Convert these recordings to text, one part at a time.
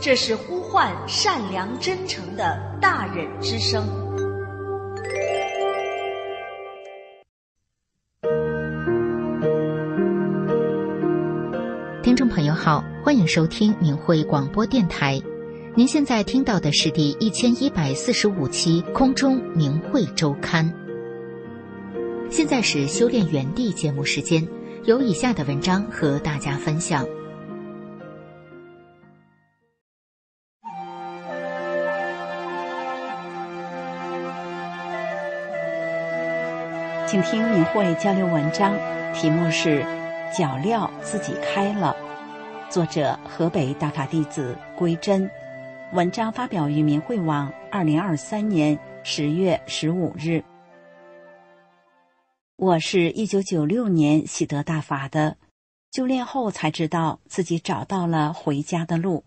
这是呼唤善良真诚的大忍之声。听众朋友好，欢迎收听明慧广播电台。您现在听到的是第一千一百四十五期空中明慧周刊。现在是修炼园地节目时间，有以下的文章和大家分享。请听明慧交流文章，题目是《脚镣自己开了》，作者河北大法弟子归真，文章发表于明慧网二零二三年十月十五日。我是一九九六年喜得大法的，修炼后才知道自己找到了回家的路，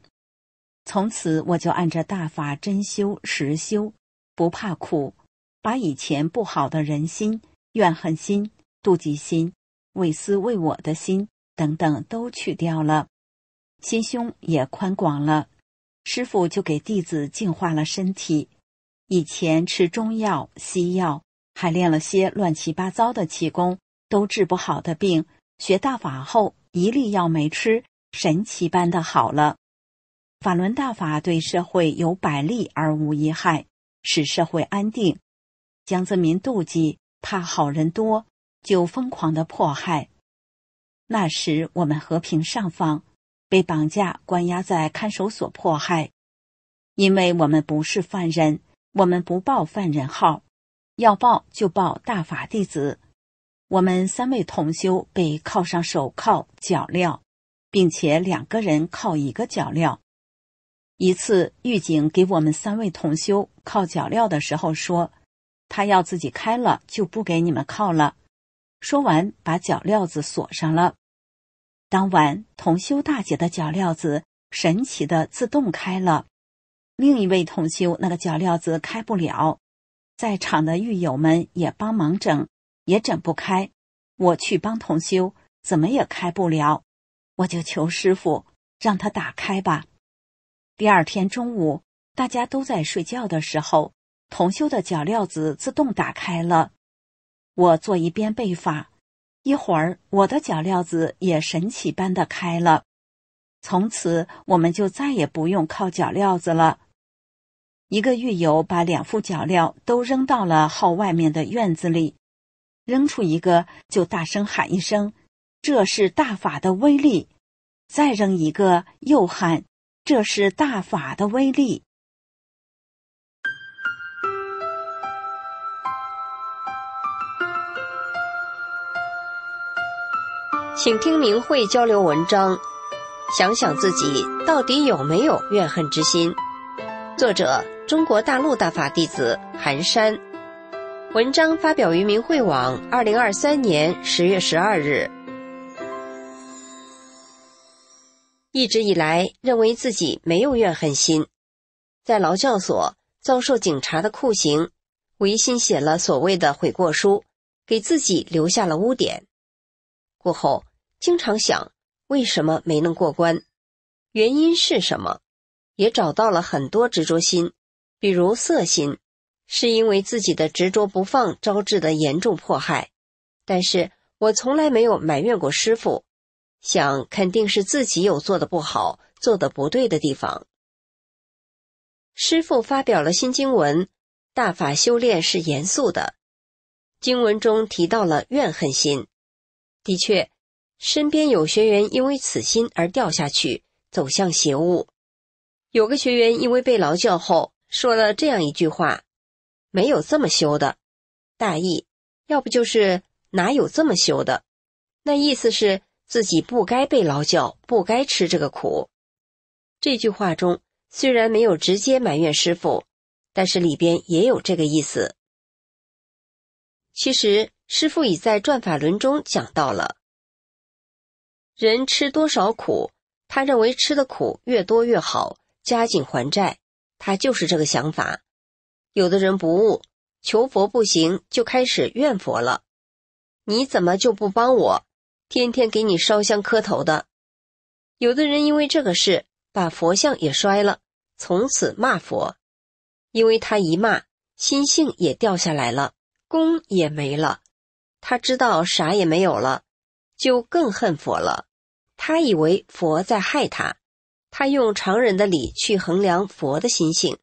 从此我就按着大法真修实修，不怕苦，把以前不好的人心。怨恨心、妒忌心、为私为我的心等等都去掉了，心胸也宽广了。师傅就给弟子净化了身体。以前吃中药、西药，还练了些乱七八糟的气功，都治不好的病，学大法后一粒药没吃，神奇般的好了。法轮大法对社会有百利而无一害，使社会安定。江泽民妒忌。怕好人多，就疯狂的迫害。那时我们和平上访，被绑架关押在看守所迫害，因为我们不是犯人，我们不报犯人号，要报就报大法弟子。我们三位同修被铐上手铐脚镣，并且两个人铐一个脚镣。一次狱警给我们三位同修铐脚镣的时候说。他要自己开了，就不给你们靠了。说完，把脚镣子锁上了。当晚，同修大姐的脚镣子神奇的自动开了。另一位同修那个脚镣子开不了，在场的狱友们也帮忙整，也整不开。我去帮同修，怎么也开不了，我就求师傅让他打开吧。第二天中午，大家都在睡觉的时候。同修的脚镣子自动打开了，我做一边背法，一会儿我的脚镣子也神奇般的开了。从此我们就再也不用靠脚镣子了。一个狱友把两副脚镣都扔到了号外面的院子里，扔出一个就大声喊一声：“这是大法的威力！”再扔一个又喊：“这是大法的威力！”请听明慧交流文章，想想自己到底有没有怨恨之心。作者：中国大陆大法弟子寒山。文章发表于明慧网，二零二三年十月十二日。一直以来认为自己没有怨恨心，在劳教所遭受警察的酷刑，违心写了所谓的悔过书，给自己留下了污点。过后。经常想为什么没能过关，原因是什么？也找到了很多执着心，比如色心，是因为自己的执着不放招致的严重迫害。但是我从来没有埋怨过师傅，想肯定是自己有做的不好、做的不对的地方。师傅发表了新经文，大法修炼是严肃的，经文中提到了怨恨心，的确。身边有学员因为此心而掉下去，走向邪物。有个学员因为被劳教后，说了这样一句话：“没有这么修的。”大意要不就是哪有这么修的，那意思是自己不该被劳教，不该吃这个苦。这句话中虽然没有直接埋怨师傅，但是里边也有这个意思。其实师傅已在《转法轮》中讲到了。人吃多少苦，他认为吃的苦越多越好，加紧还债，他就是这个想法。有的人不悟，求佛不行，就开始怨佛了：“你怎么就不帮我？天天给你烧香磕头的。”有的人因为这个事把佛像也摔了，从此骂佛，因为他一骂，心性也掉下来了，功也没了，他知道啥也没有了。就更恨佛了，他以为佛在害他，他用常人的理去衡量佛的心性，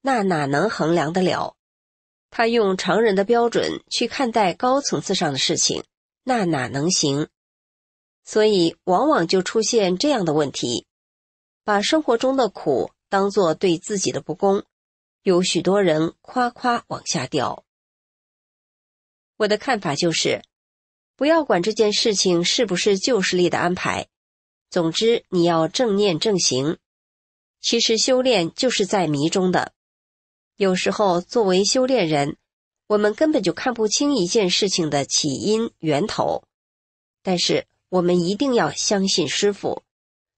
那哪能衡量得了？他用常人的标准去看待高层次上的事情，那哪能行？所以往往就出现这样的问题：把生活中的苦当做对自己的不公，有许多人夸夸往下掉。我的看法就是。不要管这件事情是不是旧势力的安排，总之你要正念正行。其实修炼就是在迷中的，有时候作为修炼人，我们根本就看不清一件事情的起因源头。但是我们一定要相信师傅，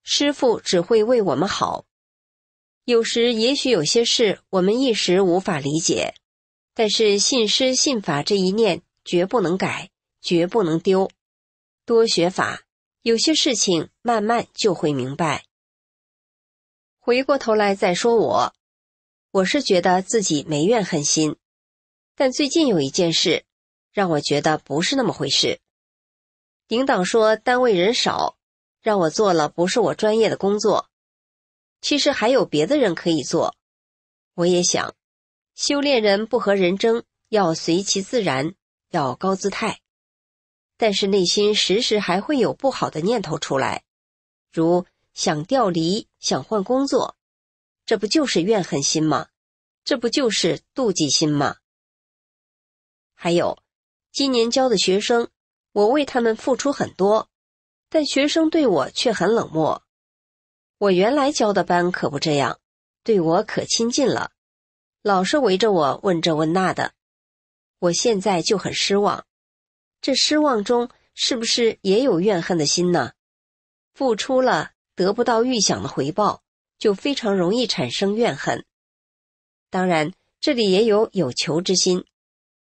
师傅只会为我们好。有时也许有些事我们一时无法理解，但是信师信法这一念绝不能改。绝不能丢，多学法，有些事情慢慢就会明白。回过头来再说我，我是觉得自己没怨恨心，但最近有一件事让我觉得不是那么回事。领导说单位人少，让我做了不是我专业的工作，其实还有别的人可以做。我也想，修炼人不和人争，要随其自然，要高姿态。但是内心时时还会有不好的念头出来，如想调离、想换工作，这不就是怨恨心吗？这不就是妒忌心吗？还有，今年教的学生，我为他们付出很多，但学生对我却很冷漠。我原来教的班可不这样，对我可亲近了，老是围着我问这问那的。我现在就很失望。这失望中，是不是也有怨恨的心呢？付出了得不到预想的回报，就非常容易产生怨恨。当然，这里也有有求之心，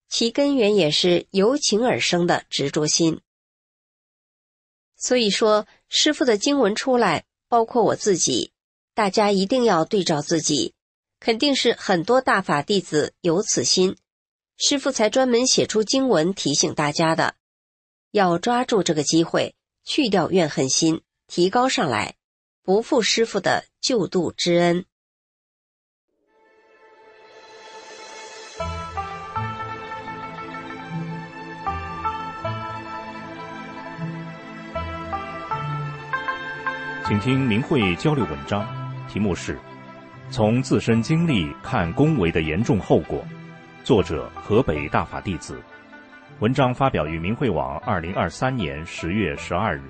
其根源也是由情而生的执着心。所以说，师傅的经文出来，包括我自己，大家一定要对照自己，肯定是很多大法弟子有此心。师傅才专门写出经文提醒大家的，要抓住这个机会，去掉怨恨心，提高上来，不负师傅的救度之恩。请听明慧交流文章，题目是：从自身经历看恭维的严重后果。作者河北大法弟子，文章发表于明慧网二零二三年十月十二日。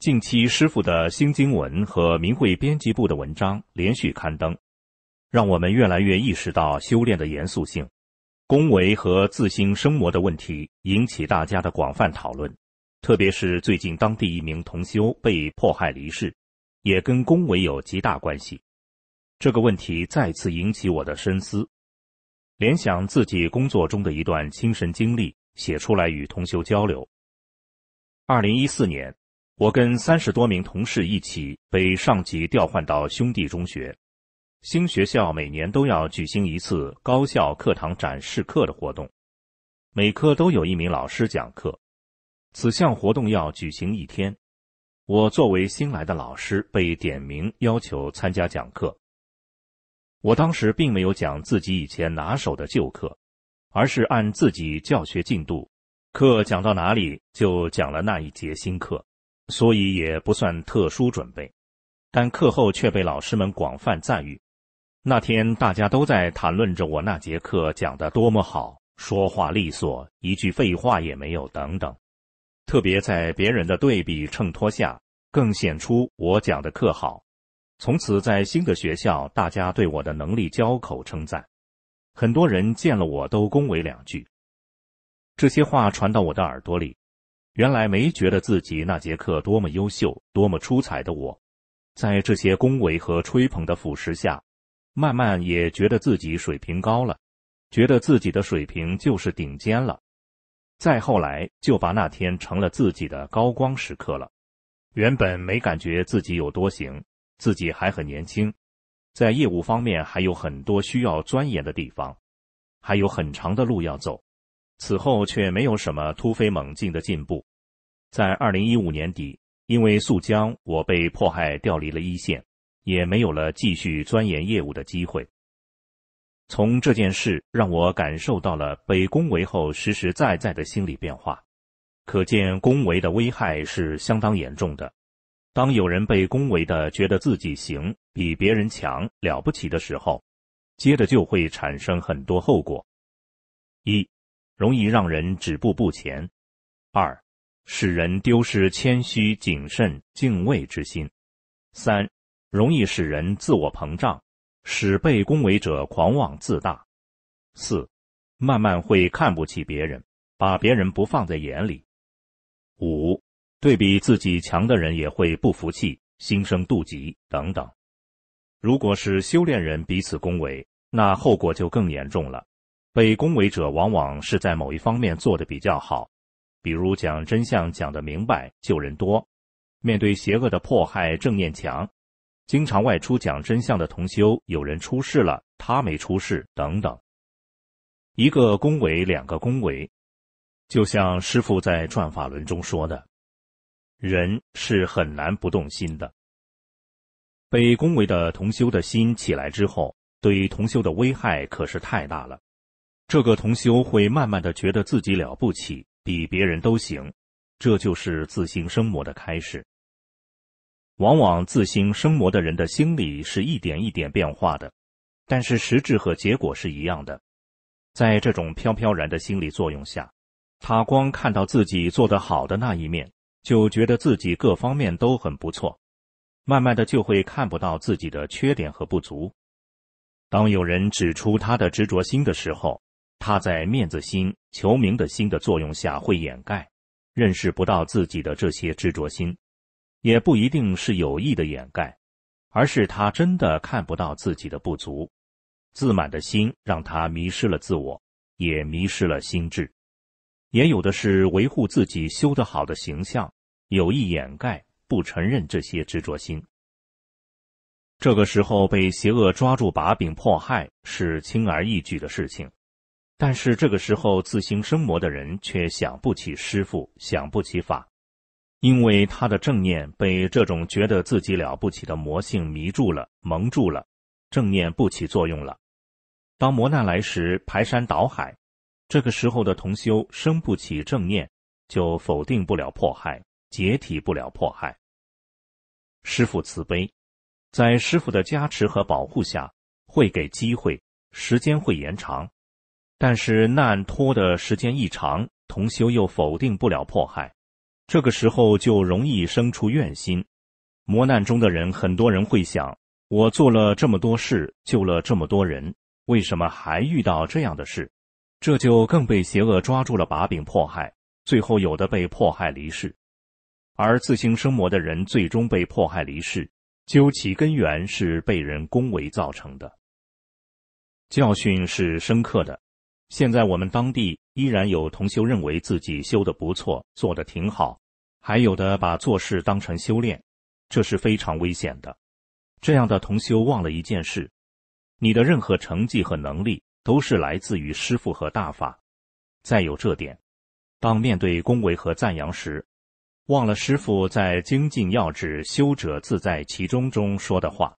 近期师傅的新经文和明慧编辑部的文章连续刊登，让我们越来越意识到修炼的严肃性。恭维和自心生魔的问题引起大家的广泛讨论，特别是最近当地一名同修被迫害离世，也跟恭维有极大关系。这个问题再次引起我的深思，联想自己工作中的一段亲身经历，写出来与同修交流。二零一四年，我跟三十多名同事一起被上级调换到兄弟中学。新学校每年都要举行一次高校课堂展示课的活动，每科都有一名老师讲课。此项活动要举行一天，我作为新来的老师被点名要求参加讲课。我当时并没有讲自己以前拿手的旧课，而是按自己教学进度，课讲到哪里就讲了那一节新课，所以也不算特殊准备。但课后却被老师们广泛赞誉。那天大家都在谈论着我那节课讲的多么好，说话利索，一句废话也没有等等。特别在别人的对比衬托下，更显出我讲的课好。从此，在新的学校，大家对我的能力交口称赞，很多人见了我都恭维两句。这些话传到我的耳朵里，原来没觉得自己那节课多么优秀、多么出彩的我，在这些恭维和吹捧的腐蚀下，慢慢也觉得自己水平高了，觉得自己的水平就是顶尖了。再后来，就把那天成了自己的高光时刻了。原本没感觉自己有多行。自己还很年轻，在业务方面还有很多需要钻研的地方，还有很长的路要走。此后却没有什么突飞猛进的进步。在二零一五年底，因为速江，我被迫害调离了一线，也没有了继续钻研业务的机会。从这件事让我感受到了被恭维后实实在在的心理变化，可见恭维的危害是相当严重的。当有人被恭维的，觉得自己行，比别人强，了不起的时候，接着就会产生很多后果：一、容易让人止步不前；二、使人丢失谦虚、谨慎、敬畏之心；三、容易使人自我膨胀，使被恭维者狂妄自大；四、慢慢会看不起别人，把别人不放在眼里；五。对比自己强的人也会不服气，心生妒忌等等。如果是修炼人彼此恭维，那后果就更严重了。被恭维者往往是在某一方面做的比较好，比如讲真相讲的明白，救人多，面对邪恶的迫害正念强，经常外出讲真相的同修有人出事了，他没出事等等。一个恭维，两个恭维，就像师父在《转法轮》中说的。人是很难不动心的。被恭维的同修的心起来之后，对同修的危害可是太大了。这个同修会慢慢的觉得自己了不起，比别人都行，这就是自心生魔的开始。往往自心生魔的人的心理是一点一点变化的，但是实质和结果是一样的。在这种飘飘然的心理作用下，他光看到自己做得好的那一面。就觉得自己各方面都很不错，慢慢的就会看不到自己的缺点和不足。当有人指出他的执着心的时候，他在面子心、求名的心的作用下会掩盖，认识不到自己的这些执着心，也不一定是有意的掩盖，而是他真的看不到自己的不足。自满的心让他迷失了自我，也迷失了心智。也有的是维护自己修得好的形象。有意掩盖、不承认这些执着心。这个时候被邪恶抓住把柄迫害是轻而易举的事情，但是这个时候自行生魔的人却想不起师傅，想不起法，因为他的正念被这种觉得自己了不起的魔性迷住了、蒙住了，正念不起作用了。当磨难来时，排山倒海，这个时候的同修生不起正念，就否定不了迫害。解体不了迫害。师傅慈悲，在师傅的加持和保护下，会给机会，时间会延长。但是难拖的时间一长，同修又否定不了迫害，这个时候就容易生出怨心。磨难中的人，很多人会想：我做了这么多事，救了这么多人，为什么还遇到这样的事？这就更被邪恶抓住了把柄，迫害。最后有的被迫害离世。而自行生魔的人，最终被迫害离世。究其根源，是被人恭维造成的。教训是深刻的。现在我们当地依然有同修认为自己修得不错，做得挺好，还有的把做事当成修炼，这是非常危险的。这样的同修忘了一件事：你的任何成绩和能力都是来自于师父和大法。再有这点，当面对恭维和赞扬时。忘了师傅在《精进要旨：修者自在其中》中说的话。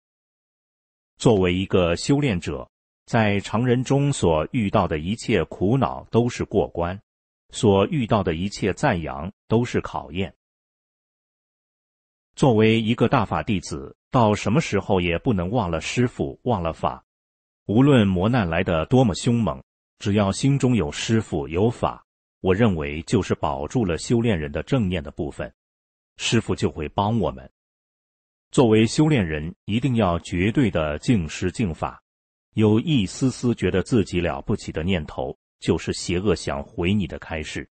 作为一个修炼者，在常人中所遇到的一切苦恼都是过关，所遇到的一切赞扬都是考验。作为一个大法弟子，到什么时候也不能忘了师傅，忘了法。无论磨难来得多么凶猛，只要心中有师傅，有法。我认为就是保住了修炼人的正念的部分，师傅就会帮我们。作为修炼人，一定要绝对的净师净法，有一丝丝觉得自己了不起的念头，就是邪恶想毁你的开始。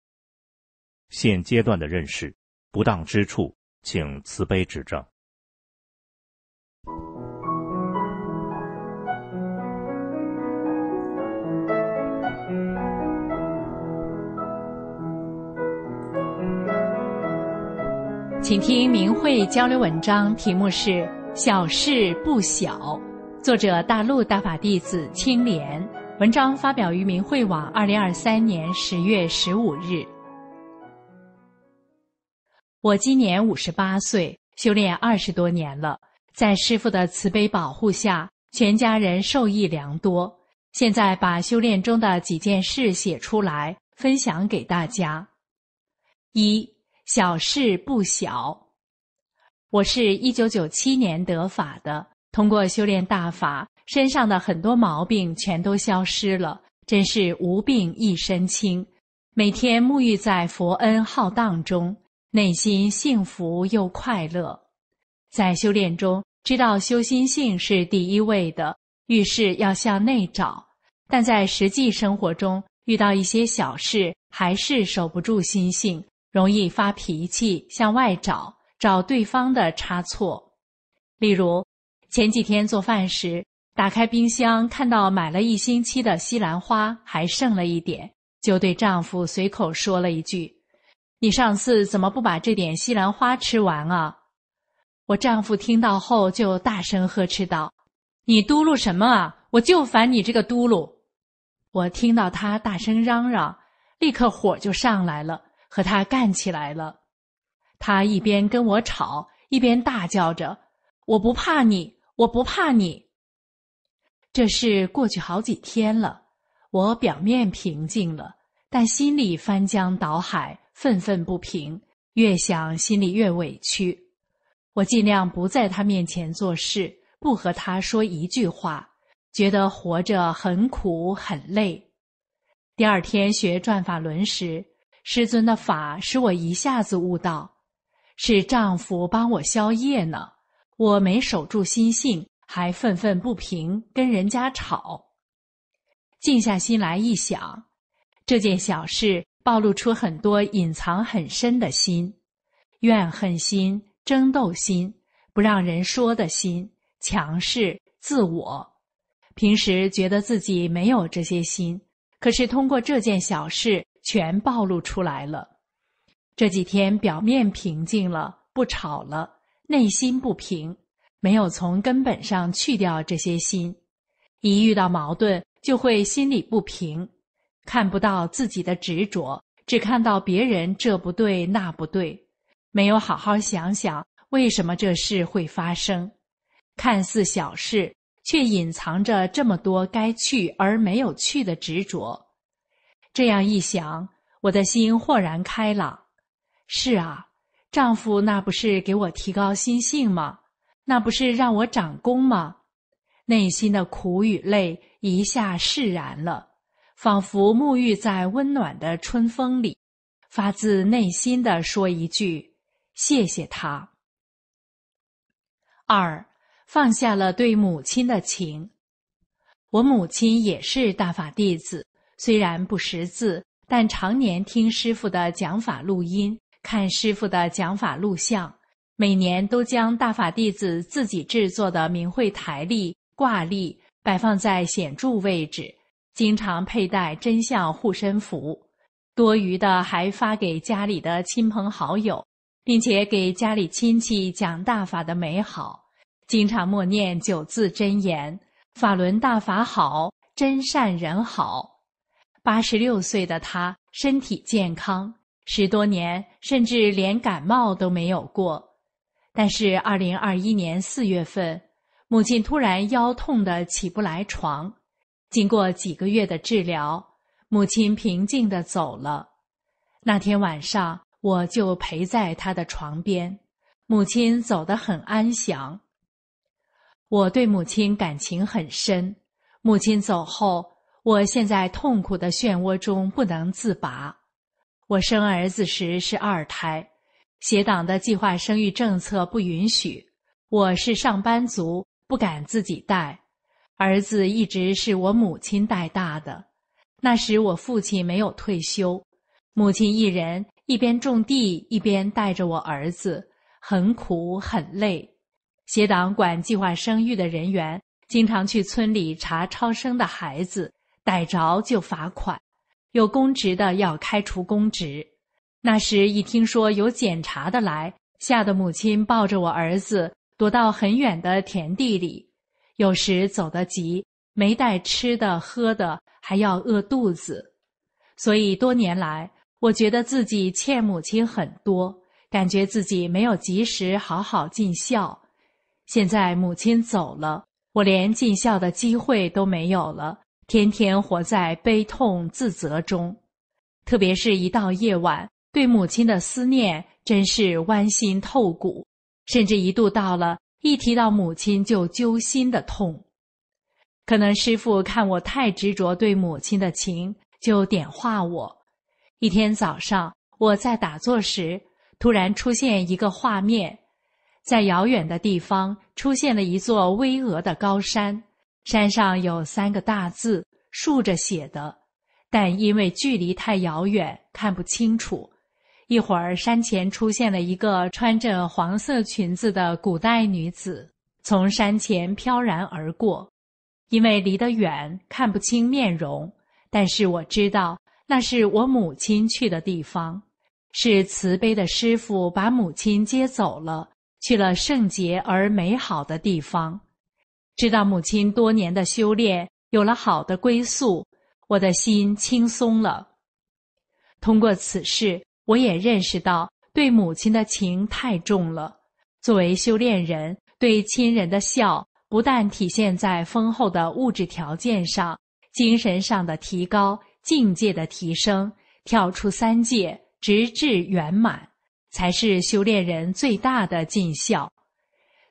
现阶段的认识不当之处，请慈悲指正。请听明慧交流文章，题目是《小事不小》，作者大陆大法弟子青莲。文章发表于明慧网，二零二三年十月十五日。我今年五十八岁，修炼二十多年了，在师傅的慈悲保护下，全家人受益良多。现在把修炼中的几件事写出来，分享给大家。一。小事不小，我是一九九七年得法的，通过修炼大法，身上的很多毛病全都消失了，真是无病一身轻。每天沐浴在佛恩浩荡中，内心幸福又快乐。在修炼中，知道修心性是第一位的，遇事要向内找，但在实际生活中遇到一些小事，还是守不住心性。容易发脾气，向外找找对方的差错。例如，前几天做饭时，打开冰箱看到买了一星期的西兰花还剩了一点，就对丈夫随口说了一句：“你上次怎么不把这点西兰花吃完啊？”我丈夫听到后就大声呵斥道：“你嘟噜什么啊？我就烦你这个嘟噜！”我听到他大声嚷嚷，立刻火就上来了。和他干起来了，他一边跟我吵，一边大叫着：“我不怕你，我不怕你。”这事过去好几天了，我表面平静了，但心里翻江倒海，愤愤不平。越想心里越委屈，我尽量不在他面前做事，不和他说一句话，觉得活着很苦很累。第二天学转法轮时。师尊的法使我一下子悟到，是丈夫帮我宵夜呢，我没守住心性，还愤愤不平跟人家吵。静下心来一想，这件小事暴露出很多隐藏很深的心：怨恨心、争斗心、不让人说的心、强势自我。平时觉得自己没有这些心，可是通过这件小事。全暴露出来了。这几天表面平静了，不吵了，内心不平，没有从根本上去掉这些心。一遇到矛盾，就会心里不平，看不到自己的执着，只看到别人这不对那不对，没有好好想想为什么这事会发生。看似小事，却隐藏着这么多该去而没有去的执着。这样一想，我的心豁然开朗。是啊，丈夫那不是给我提高心性吗？那不是让我长功吗？内心的苦与泪一下释然了，仿佛沐浴在温暖的春风里，发自内心的说一句：“谢谢他。”二，放下了对母亲的情。我母亲也是大法弟子。虽然不识字，但常年听师傅的讲法录音，看师傅的讲法录像，每年都将大法弟子自己制作的名会台历、挂历摆放在显著位置，经常佩戴真相护身符，多余的还发给家里的亲朋好友，并且给家里亲戚讲大法的美好，经常默念九字真言：“法轮大法好，真善人好。”八十六岁的他身体健康，十多年甚至连感冒都没有过。但是，二零二一年四月份，母亲突然腰痛的起不来床。经过几个月的治疗，母亲平静的走了。那天晚上，我就陪在他的床边。母亲走得很安详。我对母亲感情很深。母亲走后。我现在痛苦的漩涡中不能自拔。我生儿子时是二胎，写党的计划生育政策不允许。我是上班族，不敢自己带，儿子一直是我母亲带大的。那时我父亲没有退休，母亲一人一边种地一边带着我儿子，很苦很累。写党管计划生育的人员经常去村里查超生的孩子。逮着就罚款，有公职的要开除公职。那时一听说有检查的来，吓得母亲抱着我儿子躲到很远的田地里。有时走得急，没带吃的喝的，还要饿肚子。所以多年来，我觉得自己欠母亲很多，感觉自己没有及时好好尽孝。现在母亲走了，我连尽孝的机会都没有了。天天活在悲痛自责中，特别是一到夜晚，对母亲的思念真是剜心透骨，甚至一度到了一提到母亲就揪心的痛。可能师傅看我太执着对母亲的情，就点化我。一天早上，我在打坐时，突然出现一个画面，在遥远的地方出现了一座巍峨的高山。山上有三个大字，竖着写的，但因为距离太遥远，看不清楚。一会儿，山前出现了一个穿着黄色裙子的古代女子，从山前飘然而过。因为离得远，看不清面容，但是我知道那是我母亲去的地方，是慈悲的师傅把母亲接走了，去了圣洁而美好的地方。知道母亲多年的修炼有了好的归宿，我的心轻松了。通过此事，我也认识到对母亲的情太重了。作为修炼人，对亲人的孝，不但体现在丰厚的物质条件上，精神上的提高、境界的提升、跳出三界，直至圆满，才是修炼人最大的尽孝。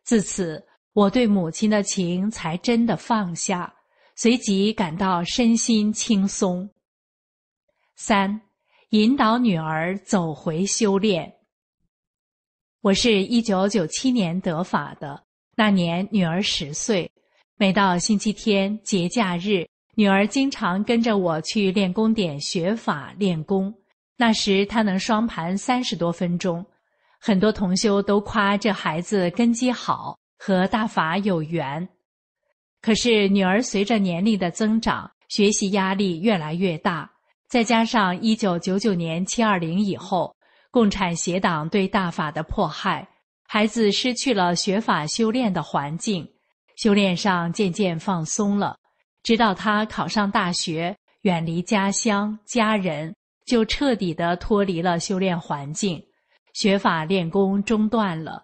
自此。我对母亲的情才真的放下，随即感到身心轻松。三，引导女儿走回修炼。我是一九九七年得法的，那年女儿十岁。每到星期天、节假日，女儿经常跟着我去练功点学法练功。那时她能双盘三十多分钟，很多同修都夸这孩子根基好。和大法有缘，可是女儿随着年龄的增长，学习压力越来越大，再加上一九九九年七二零以后，共产邪党对大法的迫害，孩子失去了学法修炼的环境，修炼上渐渐放松了。直到他考上大学，远离家乡家人，就彻底的脱离了修炼环境，学法练功中断了。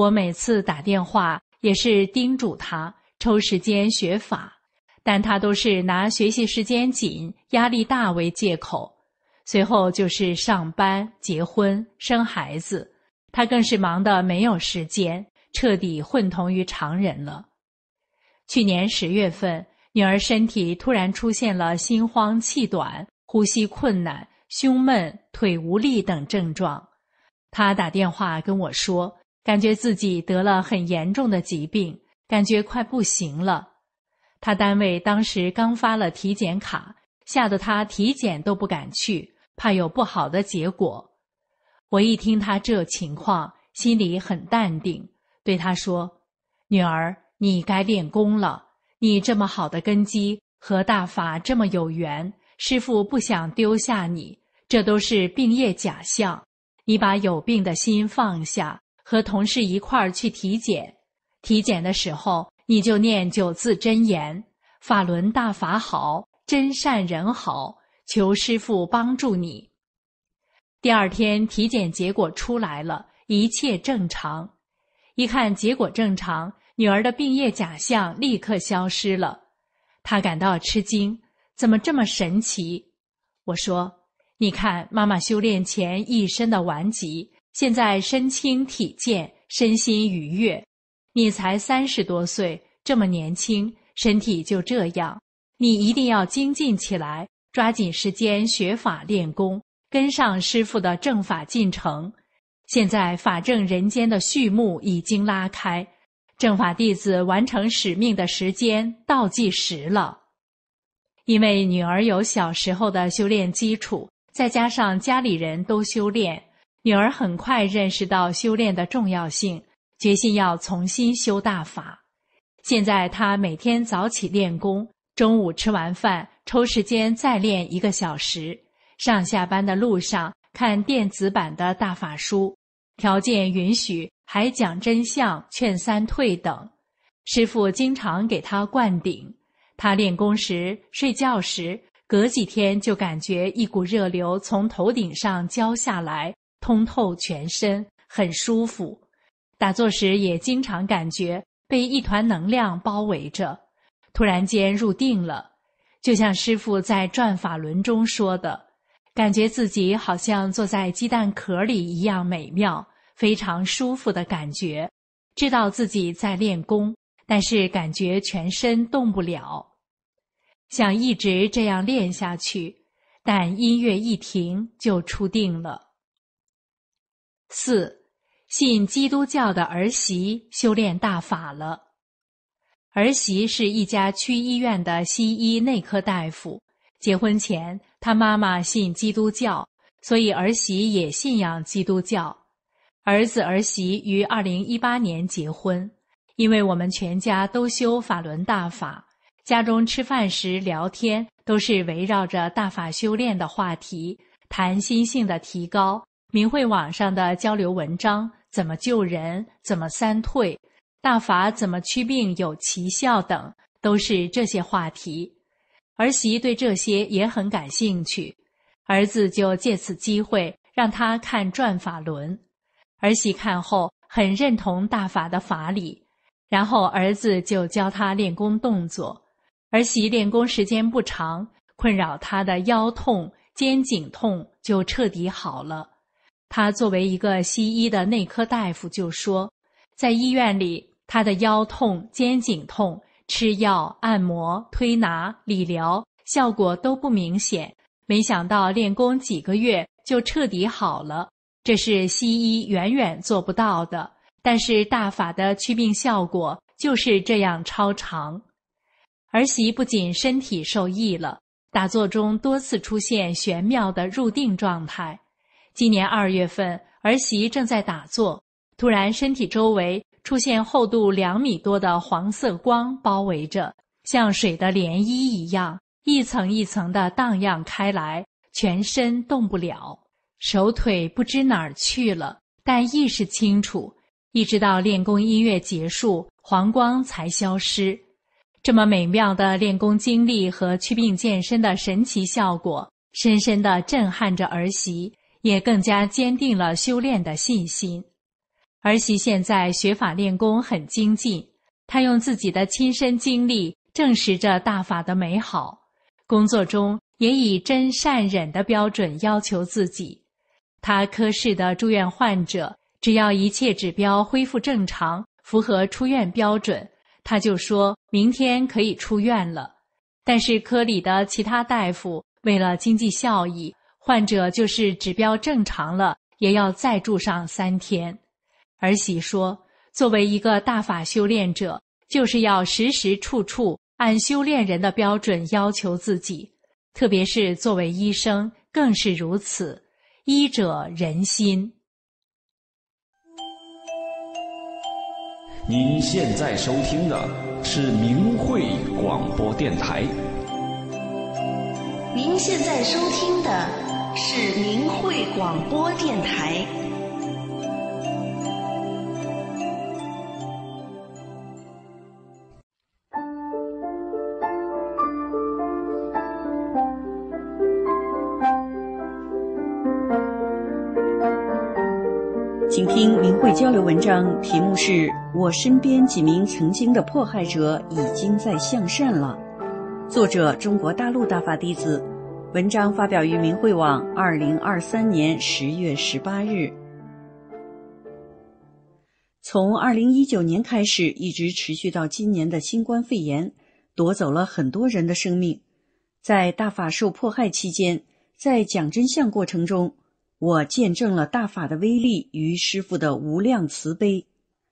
我每次打电话也是叮嘱他抽时间学法，但他都是拿学习时间紧、压力大为借口。随后就是上班、结婚、生孩子，他更是忙得没有时间，彻底混同于常人了。去年十月份，女儿身体突然出现了心慌、气短、呼吸困难、胸闷、腿无力等症状，他打电话跟我说。感觉自己得了很严重的疾病，感觉快不行了。他单位当时刚发了体检卡，吓得他体检都不敢去，怕有不好的结果。我一听他这情况，心里很淡定，对他说：“女儿，你该练功了。你这么好的根基和大法这么有缘，师傅不想丢下你。这都是病业假象，你把有病的心放下。”和同事一块儿去体检，体检的时候你就念九字真言：法轮大法好，真善人好，求师傅帮助你。第二天体检结果出来了，一切正常。一看结果正常，女儿的病业假象立刻消失了，她感到吃惊，怎么这么神奇？我说，你看妈妈修炼前一身的顽疾。现在身轻体健，身心愉悦。你才三十多岁，这么年轻，身体就这样，你一定要精进起来，抓紧时间学法练功，跟上师傅的正法进程。现在法正人间的序幕已经拉开，正法弟子完成使命的时间倒计时了。因为女儿有小时候的修炼基础，再加上家里人都修炼。女儿很快认识到修炼的重要性，决心要重新修大法。现在她每天早起练功，中午吃完饭抽时间再练一个小时，上下班的路上看电子版的大法书，条件允许还讲真相、劝三退等。师傅经常给她灌顶，她练功时、睡觉时，隔几天就感觉一股热流从头顶上浇下来。通透全身，很舒服。打坐时也经常感觉被一团能量包围着，突然间入定了，就像师傅在转法轮中说的，感觉自己好像坐在鸡蛋壳里一样美妙，非常舒服的感觉。知道自己在练功，但是感觉全身动不了，想一直这样练下去，但音乐一停就出定了。四信基督教的儿媳修炼大法了。儿媳是一家区医院的西医内科大夫。结婚前，她妈妈信基督教，所以儿媳也信仰基督教。儿子儿媳于二零一八年结婚。因为我们全家都修法轮大法，家中吃饭时聊天都是围绕着大法修炼的话题，谈心性的提高。明慧网上的交流文章，怎么救人，怎么三退，大法怎么驱病有奇效等，都是这些话题。儿媳对这些也很感兴趣，儿子就借此机会让他看《转法轮》。儿媳看后很认同大法的法理，然后儿子就教他练功动作。儿媳练功时间不长，困扰她的腰痛、肩颈痛就彻底好了。他作为一个西医的内科大夫就说，在医院里，他的腰痛、肩颈痛，吃药、按摩、推拿、理疗效果都不明显。没想到练功几个月就彻底好了，这是西医远远做不到的。但是大法的祛病效果就是这样超长。儿媳不仅身体受益了，打坐中多次出现玄妙的入定状态。今年二月份，儿媳正在打坐，突然身体周围出现厚度两米多的黄色光，包围着，像水的涟漪一样，一层一层的荡漾开来，全身动不了，手腿不知哪儿去了，但意识清楚。一直到练功音乐结束，黄光才消失。这么美妙的练功经历和祛病健身的神奇效果，深深的震撼着儿媳。也更加坚定了修炼的信心。儿媳现在学法练功很精进，她用自己的亲身经历证实着大法的美好。工作中也以真善忍的标准要求自己。他科室的住院患者，只要一切指标恢复正常，符合出院标准，他就说明天可以出院了。但是科里的其他大夫为了经济效益。患者就是指标正常了，也要再住上三天。儿媳说：“作为一个大法修炼者，就是要时时处处按修炼人的标准要求自己，特别是作为医生更是如此。医者仁心。”您现在收听的是明慧广播电台。您现在收听的。是明慧广播电台。请听明慧交流文章，题目是《我身边几名曾经的迫害者已经在向善了》，作者中国大陆大法弟子。文章发表于明慧网，二零二三年十月十八日。从二零一九年开始，一直持续到今年的新冠肺炎，夺走了很多人的生命。在大法受迫害期间，在讲真相过程中，我见证了大法的威力与师傅的无量慈悲，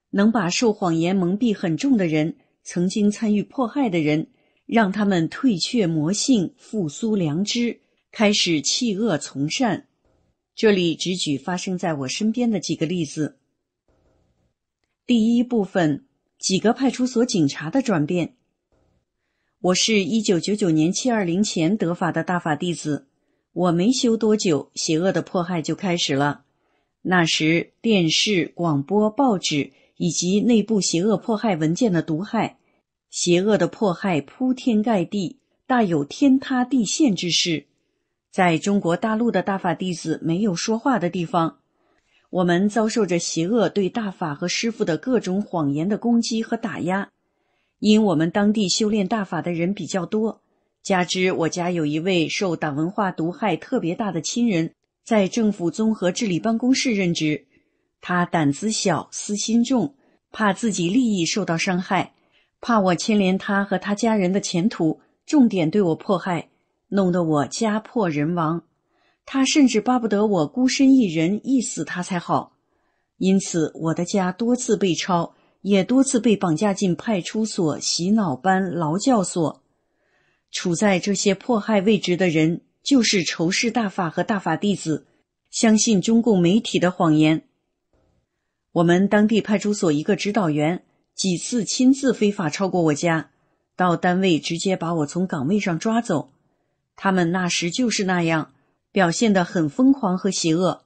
能把受谎言蒙蔽很重的人、曾经参与迫害的人。让他们退却魔性，复苏良知，开始弃恶从善。这里只举发生在我身边的几个例子。第一部分，几个派出所警察的转变。我是一九九九年七二零前得法的大法弟子，我没修多久，邪恶的迫害就开始了。那时，电视、广播、报纸以及内部邪恶迫害文件的毒害。邪恶的迫害铺天盖地，大有天塌地陷之势。在中国大陆的大法弟子没有说话的地方，我们遭受着邪恶对大法和师傅的各种谎言的攻击和打压。因我们当地修炼大法的人比较多，加之我家有一位受党文化毒害特别大的亲人，在政府综合治理办公室任职，他胆子小、私心重，怕自己利益受到伤害。怕我牵连他和他家人的前途，重点对我迫害，弄得我家破人亡。他甚至巴不得我孤身一人，一死他才好。因此，我的家多次被抄，也多次被绑架进派出所洗脑班、劳教所。处在这些迫害位置的人，就是仇视大法和大法弟子，相信中共媒体的谎言。我们当地派出所一个指导员。几次亲自非法超过我家，到单位直接把我从岗位上抓走。他们那时就是那样，表现的很疯狂和邪恶。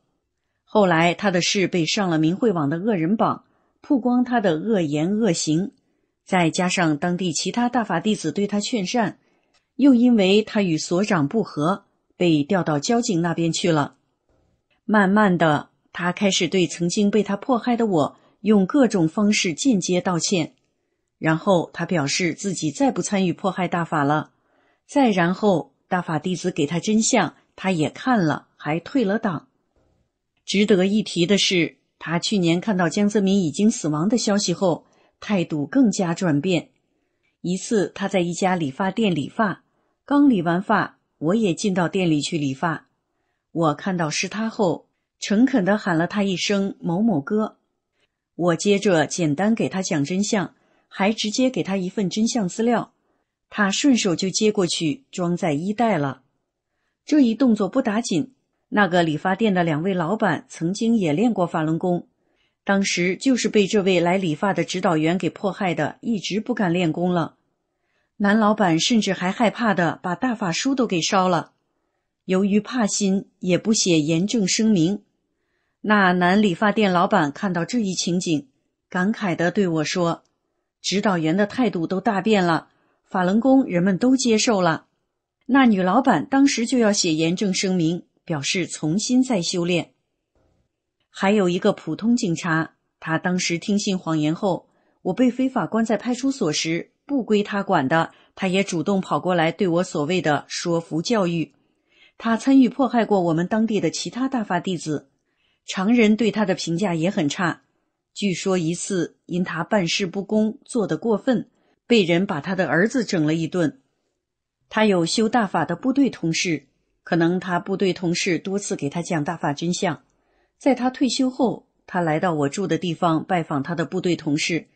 后来他的事被上了明慧网的恶人榜，曝光他的恶言恶行。再加上当地其他大法弟子对他劝善，又因为他与所长不和，被调到交警那边去了。慢慢的，他开始对曾经被他迫害的我。用各种方式间接道歉，然后他表示自己再不参与迫害大法了。再然后，大法弟子给他真相，他也看了，还退了党。值得一提的是，他去年看到江泽民已经死亡的消息后，态度更加转变。一次，他在一家理发店理发，刚理完发，我也进到店里去理发，我看到是他后，诚恳的喊了他一声“某某哥”。我接着简单给他讲真相，还直接给他一份真相资料，他顺手就接过去装在衣袋了。这一动作不打紧，那个理发店的两位老板曾经也练过法轮功，当时就是被这位来理发的指导员给迫害的，一直不敢练功了。男老板甚至还害怕的把大法书都给烧了，由于怕心，也不写严正声明。那男理发店老板看到这一情景，感慨的对我说：“指导员的态度都大变了，法轮功人们都接受了。”那女老板当时就要写严正声明，表示重新再修炼。还有一个普通警察，他当时听信谎言后，我被非法关在派出所时不归他管的，他也主动跑过来对我所谓的说服教育。他参与迫害过我们当地的其他大法弟子。常人对他的评价也很差，据说一次因他办事不公做得过分，被人把他的儿子整了一顿。他有修大法的部队同事，可能他部队同事多次给他讲大法真相。在他退休后，他来到我住的地方拜访他的部队同事，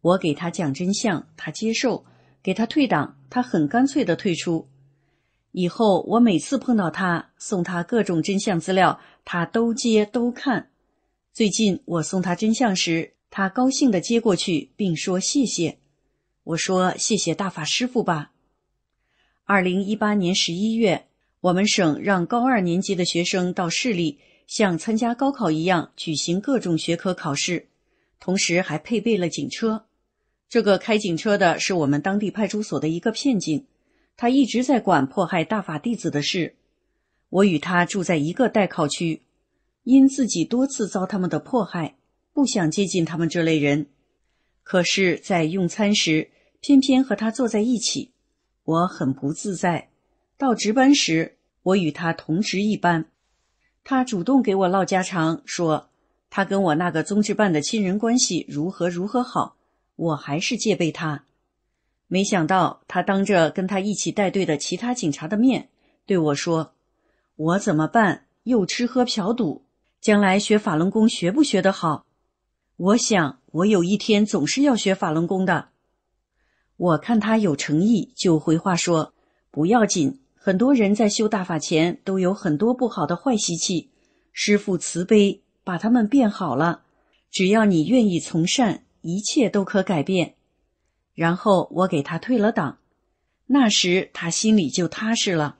我给他讲真相，他接受；给他退党，他很干脆的退出。以后我每次碰到他，送他各种真相资料。他都接都看。最近我送他真相时，他高兴的接过去，并说谢谢。我说谢谢大法师傅吧。二零一八年十一月，我们省让高二年级的学生到市里，像参加高考一样举行各种学科考试，同时还配备了警车。这个开警车的是我们当地派出所的一个片警，他一直在管迫害大法弟子的事。我与他住在一个待考区，因自己多次遭他们的迫害，不想接近他们这类人。可是，在用餐时，偏偏和他坐在一起，我很不自在。到值班时，我与他同值一班，他主动给我唠家常，说他跟我那个综治办的亲人关系如何如何好。我还是戒备他。没想到他当着跟他一起带队的其他警察的面，对我说。我怎么办？又吃喝嫖赌，将来学法轮功学不学得好？我想，我有一天总是要学法轮功的。我看他有诚意，就回话说：“不要紧，很多人在修大法前都有很多不好的坏习气，师父慈悲，把他们变好了。只要你愿意从善，一切都可改变。”然后我给他退了档，那时他心里就踏实了。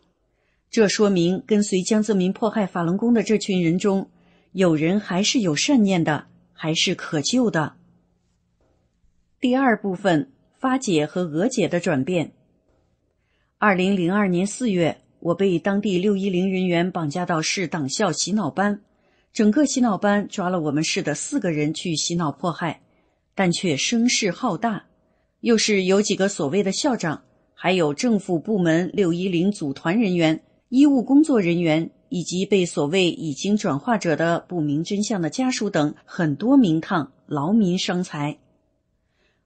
这说明，跟随江泽民迫害法轮功的这群人中，有人还是有善念的，还是可救的。第二部分：发姐和娥姐的转变。二零零二年四月，我被当地六一零人员绑架到市党校洗脑班，整个洗脑班抓了我们市的四个人去洗脑迫害，但却声势浩大，又是有几个所谓的校长，还有政府部门六一零组团人员。医务工作人员以及被所谓已经转化者的不明真相的家属等很多名堂，劳民伤财。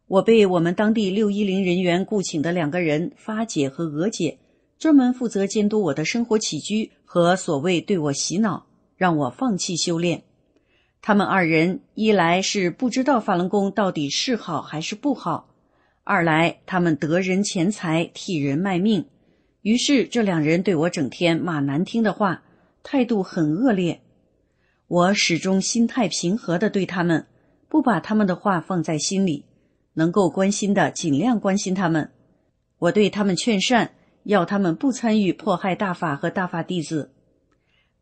我被我们当地六一零人员雇请的两个人，发姐和娥姐，专门负责监督我的生活起居和所谓对我洗脑，让我放弃修炼。他们二人一来是不知道法轮功到底是好还是不好，二来他们得人钱财替人卖命。于是，这两人对我整天骂难听的话，态度很恶劣。我始终心态平和的对他们，不把他们的话放在心里，能够关心的尽量关心他们。我对他们劝善，要他们不参与迫害大法和大法弟子。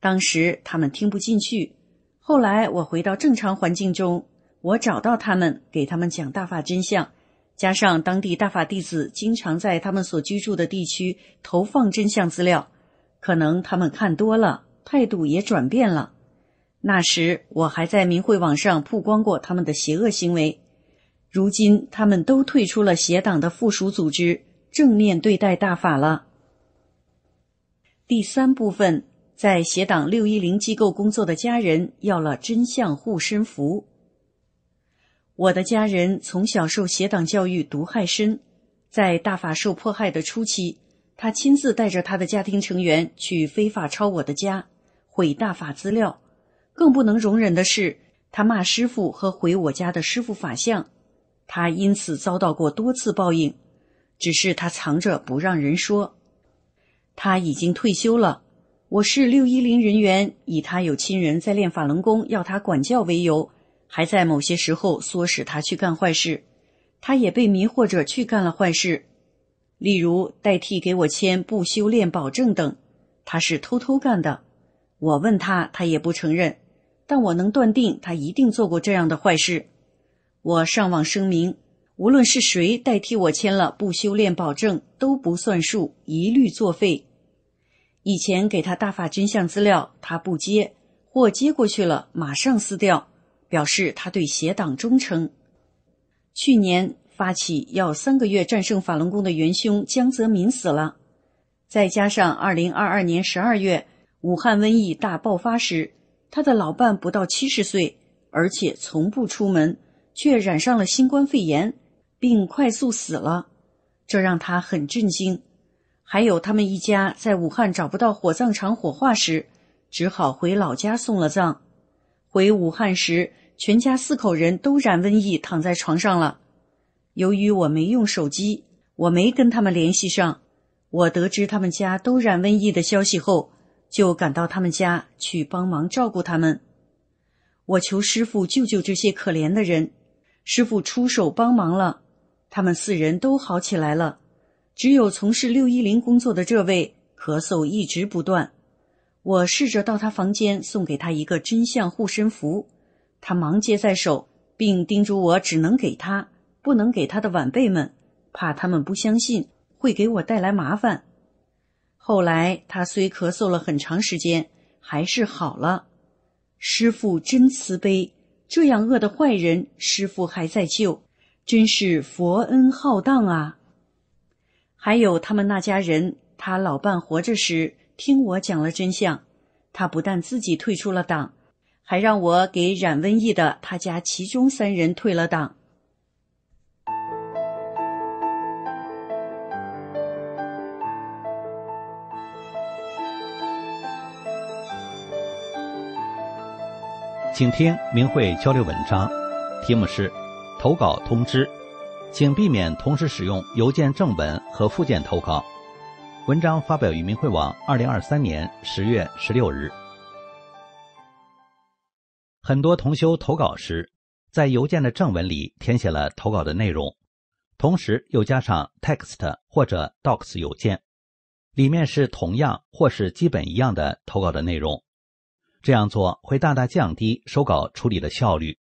当时他们听不进去，后来我回到正常环境中，我找到他们，给他们讲大法真相。加上当地大法弟子经常在他们所居住的地区投放真相资料，可能他们看多了，态度也转变了。那时我还在明慧网上曝光过他们的邪恶行为，如今他们都退出了邪党的附属组织，正面对待大法了。第三部分，在邪党六一零机构工作的家人要了真相护身符。我的家人从小受邪党教育毒害深，在大法受迫害的初期，他亲自带着他的家庭成员去非法抄我的家，毁大法资料。更不能容忍的是，他骂师傅和毁我家的师傅法相。他因此遭到过多次报应，只是他藏着不让人说。他已经退休了，我是六一零人员，以他有亲人在练法轮功，要他管教为由。还在某些时候唆使他去干坏事，他也被迷惑着去干了坏事，例如代替给我签不修炼保证等，他是偷偷干的，我问他他也不承认，但我能断定他一定做过这样的坏事。我上网声明，无论是谁代替我签了不修炼保证都不算数，一律作废。以前给他大发真相资料，他不接，或接过去了马上撕掉。表示他对邪党忠诚。去年发起要三个月战胜法轮功的元凶江泽民死了，再加上二零二二年十二月武汉瘟疫大爆发时，他的老伴不到七十岁，而且从不出门，却染上了新冠肺炎，并快速死了，这让他很震惊。还有他们一家在武汉找不到火葬场火化时，只好回老家送了葬。回武汉时。全家四口人都染瘟疫，躺在床上了。由于我没用手机，我没跟他们联系上。我得知他们家都染瘟疫的消息后，就赶到他们家去帮忙照顾他们。我求师傅救救这些可怜的人，师傅出手帮忙了，他们四人都好起来了。只有从事六一零工作的这位咳嗽一直不断。我试着到他房间送给他一个真相护身符。他忙接在手，并叮嘱我只能给他，不能给他的晚辈们，怕他们不相信，会给我带来麻烦。后来他虽咳嗽了很长时间，还是好了。师傅真慈悲，这样恶的坏人，师傅还在救，真是佛恩浩荡啊！还有他们那家人，他老伴活着时听我讲了真相，他不但自己退出了党。还让我给染瘟疫的他家其中三人退了档。请听明慧交流文章，题目是《投稿通知》，请避免同时使用邮件正文和附件投稿。文章发表于明慧网，二零二三年十月十六日。很多同修投稿时，在邮件的正文里填写了投稿的内容，同时又加上 text 或者 docs 邮件，里面是同样或是基本一样的投稿的内容。这样做会大大降低收稿处理的效率，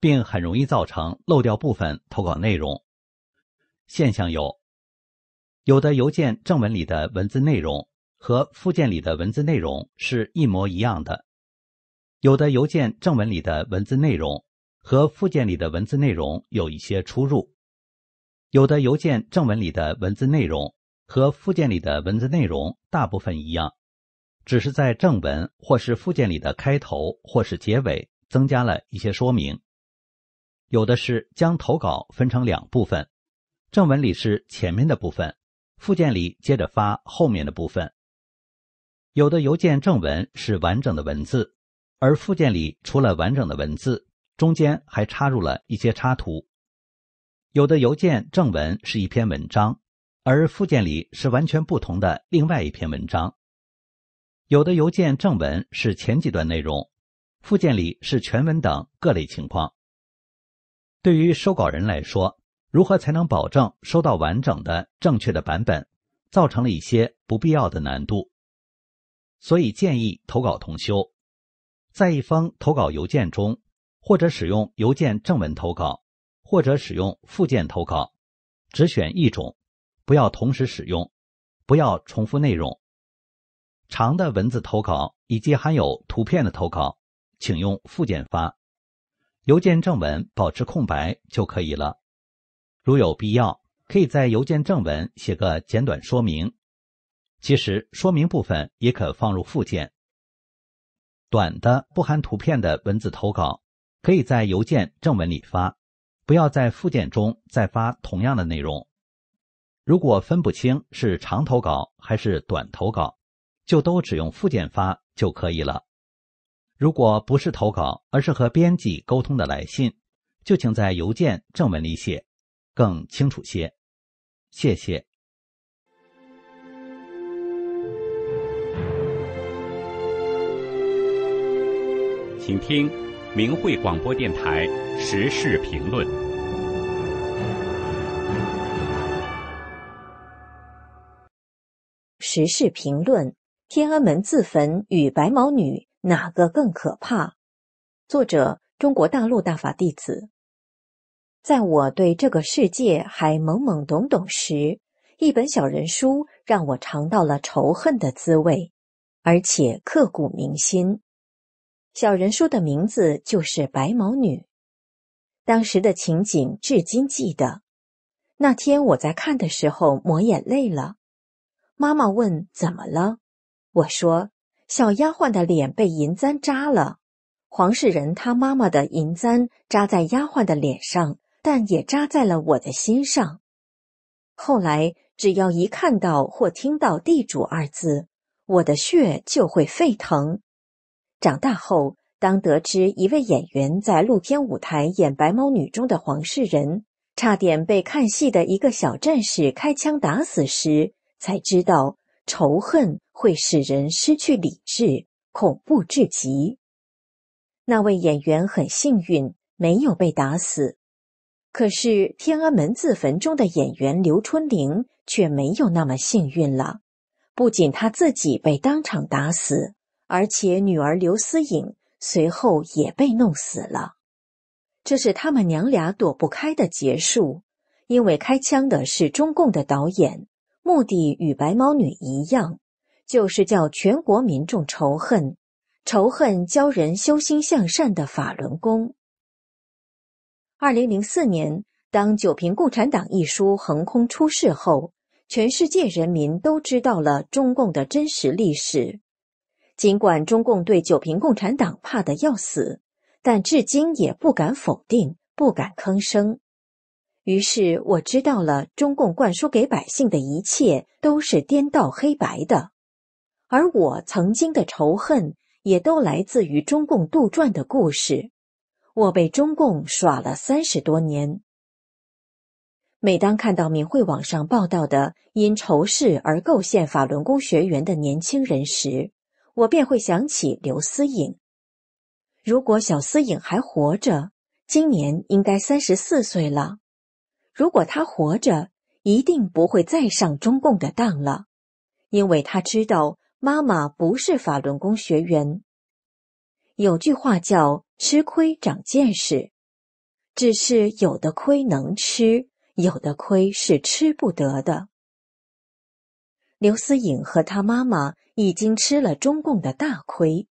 并很容易造成漏掉部分投稿内容。现象有：有的邮件正文里的文字内容和附件里的文字内容是一模一样的。有的邮件正文里的文字内容和附件里的文字内容有一些出入，有的邮件正文里的文字内容和附件里的文字内容大部分一样，只是在正文或是附件里的开头或是结尾增加了一些说明。有的是将投稿分成两部分，正文里是前面的部分，附件里接着发后面的部分。有的邮件正文是完整的文字。而附件里除了完整的文字，中间还插入了一些插图。有的邮件正文是一篇文章，而附件里是完全不同的另外一篇文章。有的邮件正文是前几段内容，附件里是全文等各类情况。对于收稿人来说，如何才能保证收到完整的、正确的版本，造成了一些不必要的难度。所以建议投稿同修。在一封投稿邮件中，或者使用邮件正文投稿，或者使用附件投稿，只选一种，不要同时使用，不要重复内容。长的文字投稿以及含有图片的投稿，请用附件发，邮件正文保持空白就可以了。如有必要，可以在邮件正文写个简短说明。其实说明部分也可放入附件。短的不含图片的文字投稿，可以在邮件正文里发，不要在附件中再发同样的内容。如果分不清是长投稿还是短投稿，就都只用附件发就可以了。如果不是投稿，而是和编辑沟通的来信，就请在邮件正文里写，更清楚些。谢谢。请听，明慧广播电台《时事评论》。时事评论：天安门自焚与白毛女哪个更可怕？作者：中国大陆大法弟子。在我对这个世界还懵懵懂懂时，一本小人书让我尝到了仇恨的滋味，而且刻骨铭心。小人书的名字就是《白毛女》，当时的情景至今记得。那天我在看的时候抹眼泪了。妈妈问怎么了，我说小丫鬟的脸被银簪扎了。黄世仁他妈妈的银簪扎在丫鬟的脸上，但也扎在了我的心上。后来只要一看到或听到“地主”二字，我的血就会沸腾。长大后，当得知一位演员在露天舞台演《白毛女》中的黄世仁，差点被看戏的一个小战士开枪打死时，才知道仇恨会使人失去理智，恐怖至极。那位演员很幸运，没有被打死。可是天安门自焚中的演员刘春玲却没有那么幸运了，不仅他自己被当场打死。而且，女儿刘思颖随后也被弄死了，这是他们娘俩躲不开的劫数。因为开枪的是中共的导演，目的与白毛女一样，就是叫全国民众仇恨、仇恨教人修心向善的法轮功。二零零四年，当《九瓶共产党》一书横空出世后，全世界人民都知道了中共的真实历史。尽管中共对九平共产党怕得要死，但至今也不敢否定、不敢吭声。于是我知道了，中共灌输给百姓的一切都是颠倒黑白的，而我曾经的仇恨也都来自于中共杜撰的故事。我被中共耍了三十多年。每当看到明慧网上报道的因仇视而构陷法轮功学员的年轻人时，我便会想起刘思颖。如果小思颖还活着，今年应该三十四岁了。如果她活着，一定不会再上中共的当了，因为她知道妈妈不是法轮功学员。有句话叫“吃亏长见识”，只是有的亏能吃，有的亏是吃不得的。刘思颖和他妈妈已经吃了中共的大亏，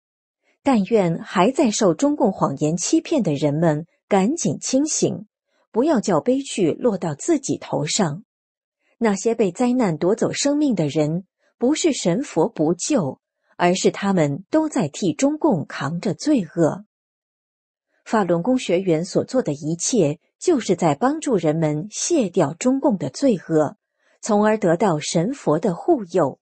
但愿还在受中共谎言欺骗的人们赶紧清醒，不要叫悲剧落到自己头上。那些被灾难夺走生命的人，不是神佛不救，而是他们都在替中共扛着罪恶。法轮功学员所做的一切，就是在帮助人们卸掉中共的罪恶。从而得到神佛的护佑。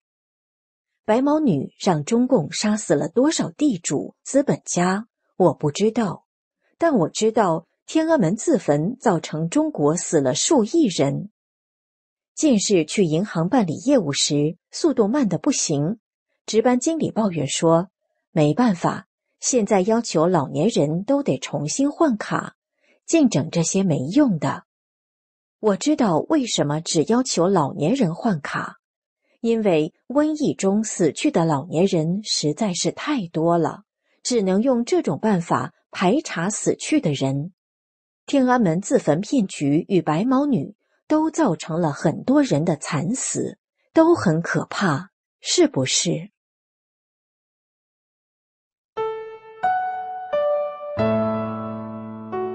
白毛女让中共杀死了多少地主资本家，我不知道，但我知道天安门自焚造成中国死了数亿人。近视去银行办理业务时，速度慢的不行。值班经理抱怨说：“没办法，现在要求老年人都得重新换卡，净整这些没用的。”我知道为什么只要求老年人换卡，因为瘟疫中死去的老年人实在是太多了，只能用这种办法排查死去的人。天安门自焚骗局与白毛女都造成了很多人的惨死，都很可怕，是不是？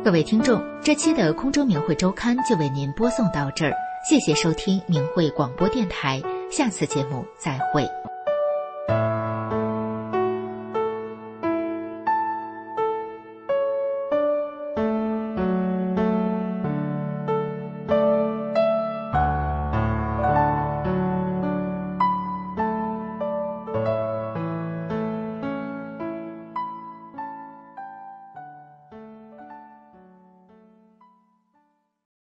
各位听众，这期的空中名汇周刊就为您播送到这儿，谢谢收听名汇广播电台，下次节目再会。